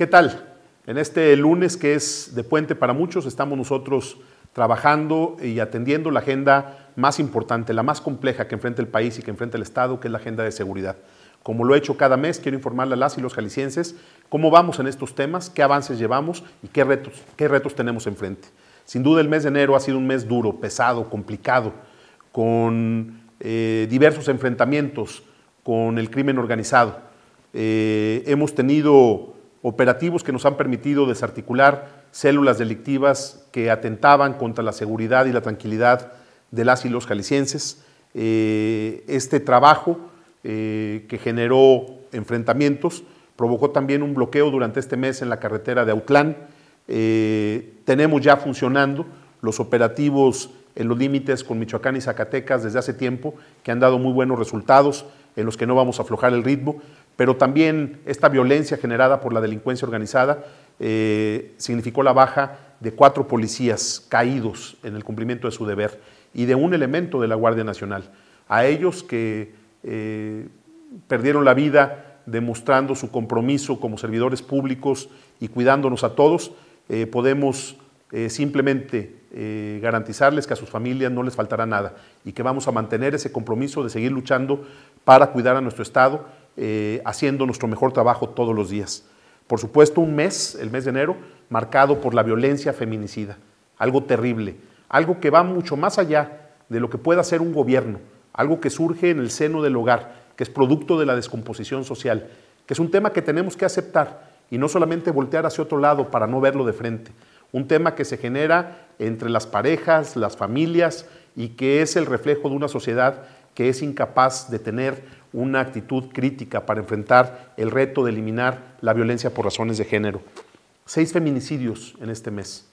¿Qué tal? En este lunes que es de puente para muchos, estamos nosotros trabajando y atendiendo la agenda más importante, la más compleja que enfrenta el país y que enfrenta el Estado, que es la agenda de seguridad. Como lo he hecho cada mes, quiero informarle a las y los jaliscienses cómo vamos en estos temas, qué avances llevamos y qué retos, qué retos tenemos enfrente. Sin duda el mes de enero ha sido un mes duro, pesado, complicado, con eh, diversos enfrentamientos con el crimen organizado. Eh, hemos tenido operativos que nos han permitido desarticular células delictivas que atentaban contra la seguridad y la tranquilidad de las y los jaliscienses. Eh, este trabajo eh, que generó enfrentamientos provocó también un bloqueo durante este mes en la carretera de Autlán. Eh, tenemos ya funcionando los operativos en los límites con Michoacán y Zacatecas desde hace tiempo, que han dado muy buenos resultados, en los que no vamos a aflojar el ritmo, pero también esta violencia generada por la delincuencia organizada eh, significó la baja de cuatro policías caídos en el cumplimiento de su deber y de un elemento de la Guardia Nacional. A ellos que eh, perdieron la vida demostrando su compromiso como servidores públicos y cuidándonos a todos, eh, podemos eh, simplemente eh, garantizarles que a sus familias no les faltará nada y que vamos a mantener ese compromiso de seguir luchando para cuidar a nuestro Estado, eh, haciendo nuestro mejor trabajo todos los días. Por supuesto, un mes, el mes de enero, marcado por la violencia feminicida, algo terrible, algo que va mucho más allá de lo que pueda hacer un gobierno, algo que surge en el seno del hogar, que es producto de la descomposición social, que es un tema que tenemos que aceptar y no solamente voltear hacia otro lado para no verlo de frente un tema que se genera entre las parejas, las familias y que es el reflejo de una sociedad que es incapaz de tener una actitud crítica para enfrentar el reto de eliminar la violencia por razones de género. Seis feminicidios en este mes.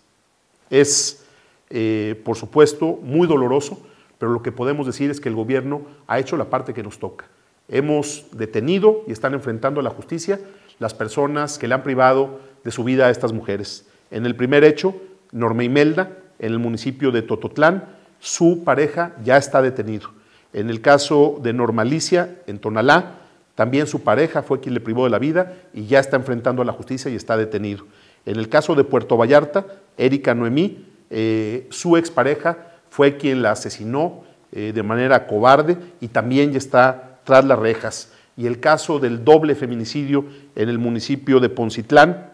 Es, eh, por supuesto, muy doloroso, pero lo que podemos decir es que el gobierno ha hecho la parte que nos toca. Hemos detenido y están enfrentando a la justicia las personas que le han privado de su vida a estas mujeres. En el primer hecho, Norma Imelda, en el municipio de Tototlán, su pareja ya está detenido. En el caso de Normalicia, en Tonalá, también su pareja fue quien le privó de la vida y ya está enfrentando a la justicia y está detenido. En el caso de Puerto Vallarta, Erika Noemí, eh, su expareja fue quien la asesinó eh, de manera cobarde y también ya está tras las rejas. Y el caso del doble feminicidio en el municipio de Poncitlán,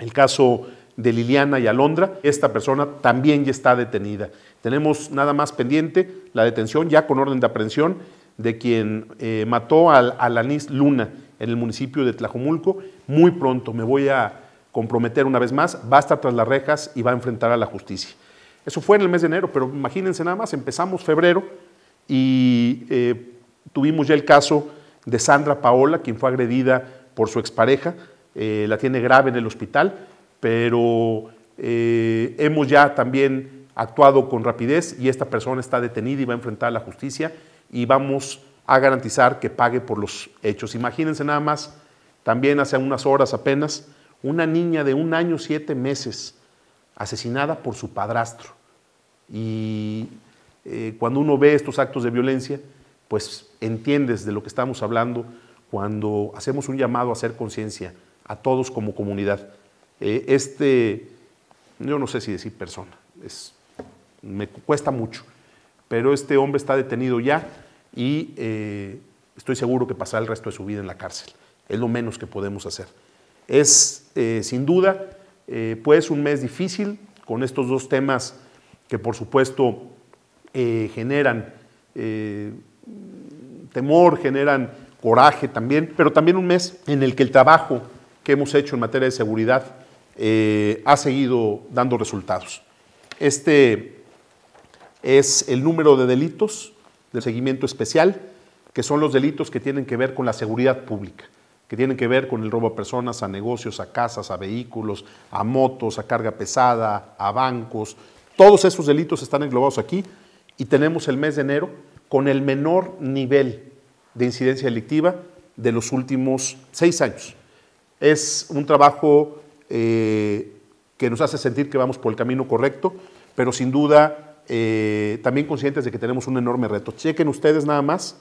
el caso de Liliana y Alondra. Esta persona también ya está detenida. Tenemos nada más pendiente la detención ya con orden de aprehensión de quien eh, mató a Alanis Luna en el municipio de Tlajomulco. Muy pronto me voy a comprometer una vez más, va a estar tras las rejas y va a enfrentar a la justicia. Eso fue en el mes de enero, pero imagínense nada más, empezamos febrero y eh, tuvimos ya el caso de Sandra Paola, quien fue agredida por su expareja, eh, la tiene grave en el hospital pero eh, hemos ya también actuado con rapidez y esta persona está detenida y va a enfrentar a la justicia y vamos a garantizar que pague por los hechos. Imagínense nada más, también hace unas horas apenas, una niña de un año, siete meses, asesinada por su padrastro. Y eh, cuando uno ve estos actos de violencia, pues entiendes de lo que estamos hablando cuando hacemos un llamado a hacer conciencia a todos como comunidad. Eh, este, yo no sé si decir persona, es, me cuesta mucho, pero este hombre está detenido ya y eh, estoy seguro que pasará el resto de su vida en la cárcel. Es lo menos que podemos hacer. Es, eh, sin duda, pues un mes difícil con estos dos temas que, por supuesto, generan temor, generan coraje también, pero también un mes en el que el trabajo que hemos hecho en materia de seguridad eh, ha seguido dando resultados. Este es el número de delitos de seguimiento especial, que son los delitos que tienen que ver con la seguridad pública, que tienen que ver con el robo a personas, a negocios, a casas, a vehículos, a motos, a carga pesada, a bancos. Todos esos delitos están englobados aquí y tenemos el mes de enero con el menor nivel de incidencia delictiva de los últimos seis años. Es un trabajo eh, que nos hace sentir que vamos por el camino correcto, pero sin duda eh, también conscientes de que tenemos un enorme reto. Chequen ustedes nada más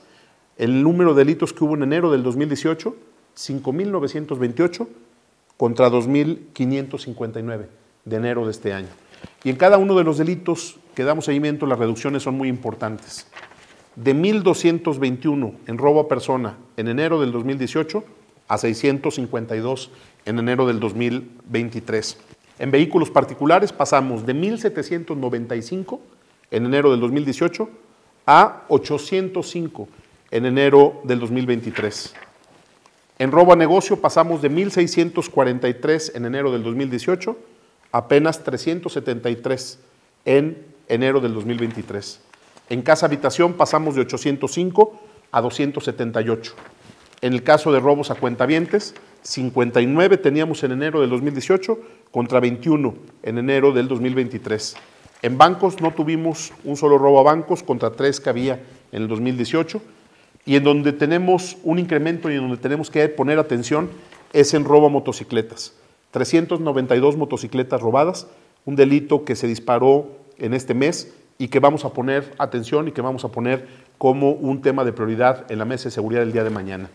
el número de delitos que hubo en enero del 2018, 5.928 contra 2.559 de enero de este año. Y en cada uno de los delitos que damos seguimiento, las reducciones son muy importantes. De 1.221 en robo a persona en enero del 2018, a 652 en enero del 2023. En vehículos particulares pasamos de 1.795 en enero del 2018 a 805 en enero del 2023. En robo a negocio pasamos de 1.643 en enero del 2018 a apenas 373 en enero del 2023. En casa habitación pasamos de 805 a 278. En el caso de robos a cuentavientes, 59 teníamos en enero del 2018 contra 21 en enero del 2023. En bancos no tuvimos un solo robo a bancos contra tres que había en el 2018. Y en donde tenemos un incremento y en donde tenemos que poner atención es en robo a motocicletas. 392 motocicletas robadas, un delito que se disparó en este mes y que vamos a poner atención y que vamos a poner como un tema de prioridad en la mesa de seguridad del día de mañana.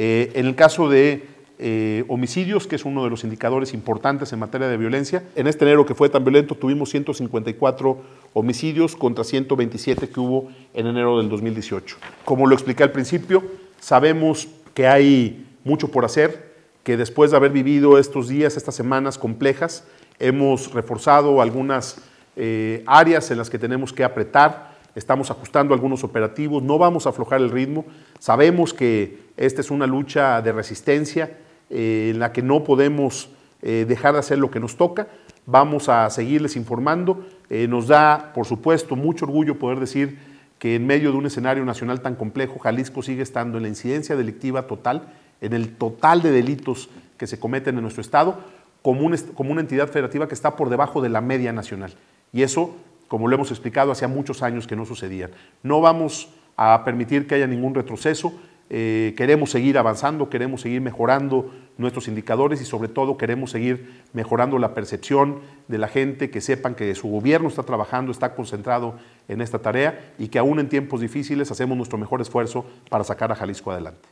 Eh, en el caso de eh, homicidios, que es uno de los indicadores importantes en materia de violencia. En este enero que fue tan violento tuvimos 154 homicidios contra 127 que hubo en enero del 2018. Como lo expliqué al principio, sabemos que hay mucho por hacer, que después de haber vivido estos días, estas semanas complejas, hemos reforzado algunas eh, áreas en las que tenemos que apretar estamos ajustando algunos operativos, no vamos a aflojar el ritmo, sabemos que esta es una lucha de resistencia eh, en la que no podemos eh, dejar de hacer lo que nos toca, vamos a seguirles informando, eh, nos da por supuesto mucho orgullo poder decir que en medio de un escenario nacional tan complejo, Jalisco sigue estando en la incidencia delictiva total, en el total de delitos que se cometen en nuestro Estado, como, como una entidad federativa que está por debajo de la media nacional. Y eso como lo hemos explicado, hacía muchos años que no sucedían. No vamos a permitir que haya ningún retroceso. Eh, queremos seguir avanzando, queremos seguir mejorando nuestros indicadores y sobre todo queremos seguir mejorando la percepción de la gente, que sepan que su gobierno está trabajando, está concentrado en esta tarea y que aún en tiempos difíciles hacemos nuestro mejor esfuerzo para sacar a Jalisco adelante.